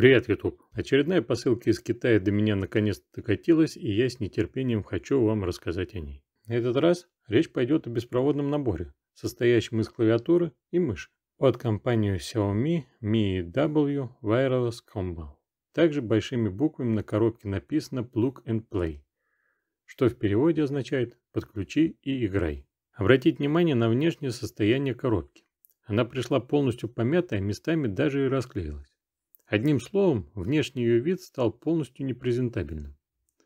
Привет, YouTube! Очередная посылка из Китая до меня наконец-то докатилась, и я с нетерпением хочу вам рассказать о ней. На этот раз речь пойдет о беспроводном наборе, состоящем из клавиатуры и мыши, от компании Xiaomi Mi W Wireless Combo. Также большими буквами на коробке написано Plug and Play, что в переводе означает «подключи и играй». Обратите внимание на внешнее состояние коробки. Она пришла полностью помятая, местами даже и расклеилась. Одним словом, внешний ее вид стал полностью непрезентабельным.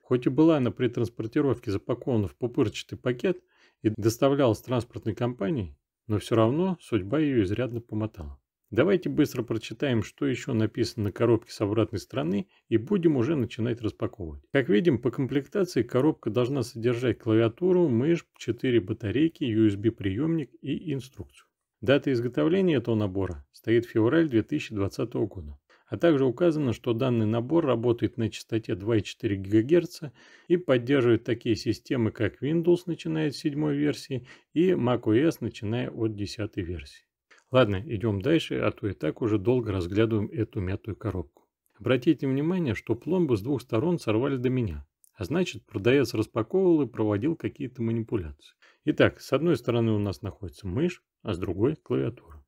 Хоть и была она при транспортировке запакована в пупырчатый пакет и доставлялась транспортной компанией, но все равно судьба ее изрядно помотала. Давайте быстро прочитаем, что еще написано на коробке с обратной стороны и будем уже начинать распаковывать. Как видим, по комплектации коробка должна содержать клавиатуру, мышь, 4 батарейки, USB-приемник и инструкцию. Дата изготовления этого набора стоит февраль 2020 года а также указано, что данный набор работает на частоте 2,4 ГГц и поддерживает такие системы, как Windows, начиная с 7 версии, и macOS, начиная от 10 версии. Ладно, идем дальше, а то и так уже долго разглядываем эту мятую коробку. Обратите внимание, что пломбы с двух сторон сорвали до меня, а значит продавец распаковывал и проводил какие-то манипуляции. Итак, с одной стороны у нас находится мышь, а с другой клавиатура.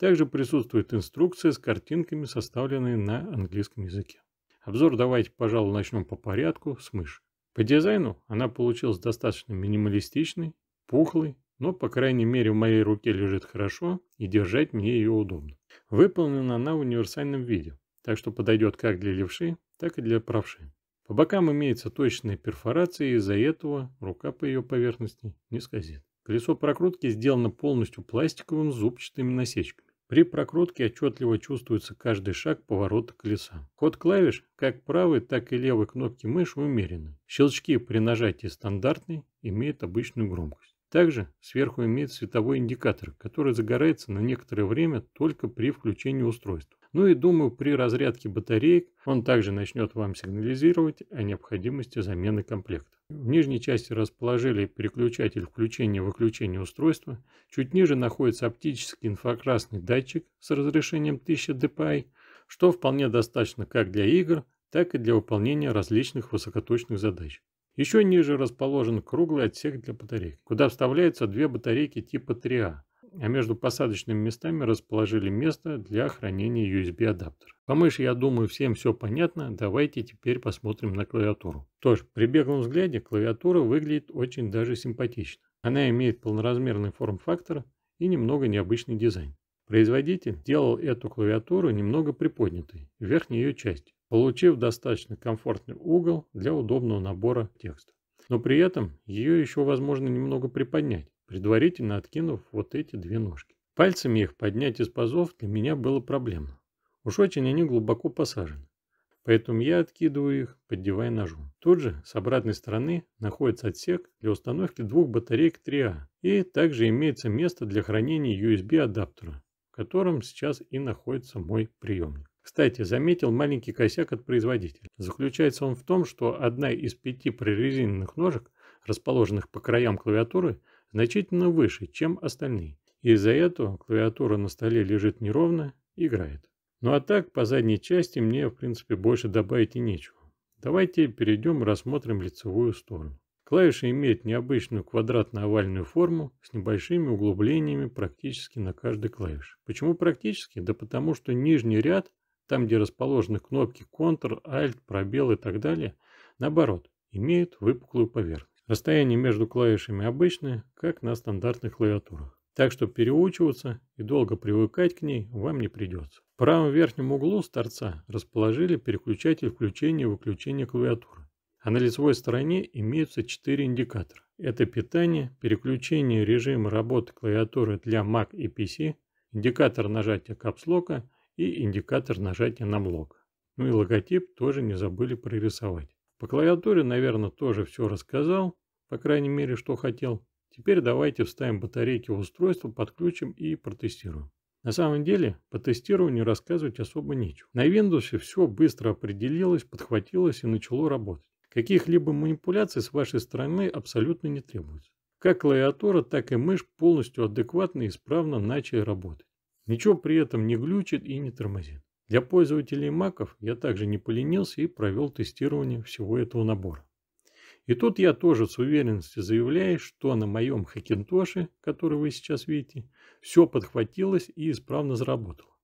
Также присутствует инструкция с картинками, составленные на английском языке. Обзор давайте, пожалуй, начнем по порядку с мыши. По дизайну она получилась достаточно минималистичной, пухлой, но, по крайней мере, в моей руке лежит хорошо и держать мне ее удобно. Выполнена она в универсальном виде, так что подойдет как для левши, так и для правши. По бокам имеется точная перфорация, и из-за этого рука по ее поверхности не скользит. Колесо прокрутки сделано полностью пластиковым с зубчатыми насечками. При прокрутке отчетливо чувствуется каждый шаг поворота колеса. Ход клавиш, как правой, так и левой кнопки мыши умеренный. Щелчки при нажатии стандартные, имеют обычную громкость. Также сверху имеет световой индикатор, который загорается на некоторое время только при включении устройства. Ну и думаю, при разрядке батареек он также начнет вам сигнализировать о необходимости замены комплекта. В нижней части расположили переключатель включения-выключения устройства. Чуть ниже находится оптический инфракрасный датчик с разрешением 1000 dpi, что вполне достаточно как для игр, так и для выполнения различных высокоточных задач. Еще ниже расположен круглый отсек для батарей, куда вставляются две батарейки типа 3А, а между посадочными местами расположили место для хранения USB-адаптера. По мыши, я думаю, всем все понятно, давайте теперь посмотрим на клавиатуру. Тоже, при беглом взгляде клавиатура выглядит очень даже симпатично. Она имеет полноразмерный форм-фактор и немного необычный дизайн. Производитель делал эту клавиатуру немного приподнятой, в верхней ее части, получив достаточно комфортный угол для удобного набора текста. Но при этом ее еще возможно немного приподнять, предварительно откинув вот эти две ножки. Пальцами их поднять из пазов для меня было проблемно. Уж очень они глубоко посажены. Поэтому я откидываю их, поддевая ножом. Тут же с обратной стороны находится отсек для установки двух батареек 3А. И также имеется место для хранения USB адаптера, в котором сейчас и находится мой приемник. Кстати, заметил маленький косяк от производителя. Заключается он в том, что одна из пяти прорезиненных ножек, расположенных по краям клавиатуры, значительно выше, чем остальные. Из-за этого клавиатура на столе лежит неровно, играет. Ну а так, по задней части мне, в принципе, больше добавить и нечего. Давайте перейдем и рассмотрим лицевую сторону. Клавиши имеют необычную квадратно-овальную форму с небольшими углублениями практически на каждый клавише. Почему практически? Да потому что нижний ряд там, где расположены кнопки Ctrl, Alt, пробел и так далее, наоборот, имеют выпуклую поверхность. Расстояние между клавишами обычное, как на стандартных клавиатурах. Так что переучиваться и долго привыкать к ней вам не придется. В правом верхнем углу с торца расположили переключатель включения и выключения клавиатуры. А на лицевой стороне имеются 4 индикатора. Это питание, переключение режима работы клавиатуры для Mac и PC, индикатор нажатия капслока – и индикатор нажатия на блок. Ну и логотип тоже не забыли прорисовать. По клавиатуре, наверное, тоже все рассказал, по крайней мере, что хотел. Теперь давайте вставим батарейки в устройство, подключим и протестируем. На самом деле, по тестированию рассказывать особо нечего. На Windows все быстро определилось, подхватилось и начало работать. Каких-либо манипуляций с вашей стороны абсолютно не требуется. Как клавиатура, так и мышь полностью адекватно и исправно начали работать. Ничего при этом не глючит и не тормозит. Для пользователей маков я также не поленился и провел тестирование всего этого набора. И тут я тоже с уверенностью заявляю, что на моем хакинтоше, который вы сейчас видите, все подхватилось и исправно заработало.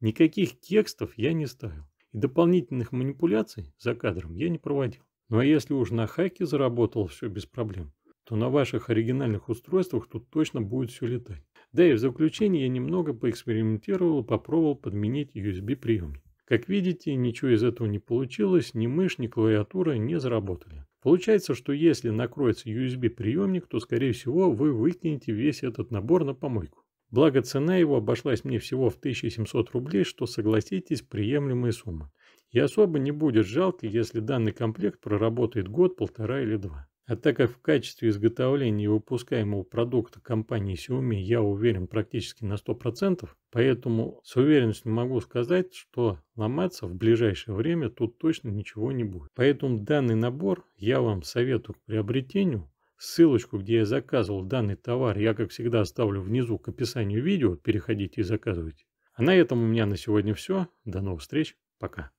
Никаких текстов я не ставил. И дополнительных манипуляций за кадром я не проводил. Ну а если уж на хаке заработало все без проблем, то на ваших оригинальных устройствах тут точно будет все летать. Да и в заключение я немного поэкспериментировал и попробовал подменить USB-приемник. Как видите, ничего из этого не получилось, ни мышь, ни клавиатура не заработали. Получается, что если накроется USB-приемник, то, скорее всего, вы выкинете весь этот набор на помойку. Благо, цена его обошлась мне всего в 1700 рублей, что, согласитесь, приемлемая сумма. И особо не будет жалко, если данный комплект проработает год, полтора или два. А так как в качестве изготовления и выпускаемого продукта компании Xiaomi я уверен практически на 100%, поэтому с уверенностью могу сказать, что ломаться в ближайшее время тут точно ничего не будет. Поэтому данный набор я вам советую к приобретению. Ссылочку, где я заказывал данный товар, я, как всегда, оставлю внизу к описанию видео. Переходите и заказывайте. А на этом у меня на сегодня все. До новых встреч. Пока.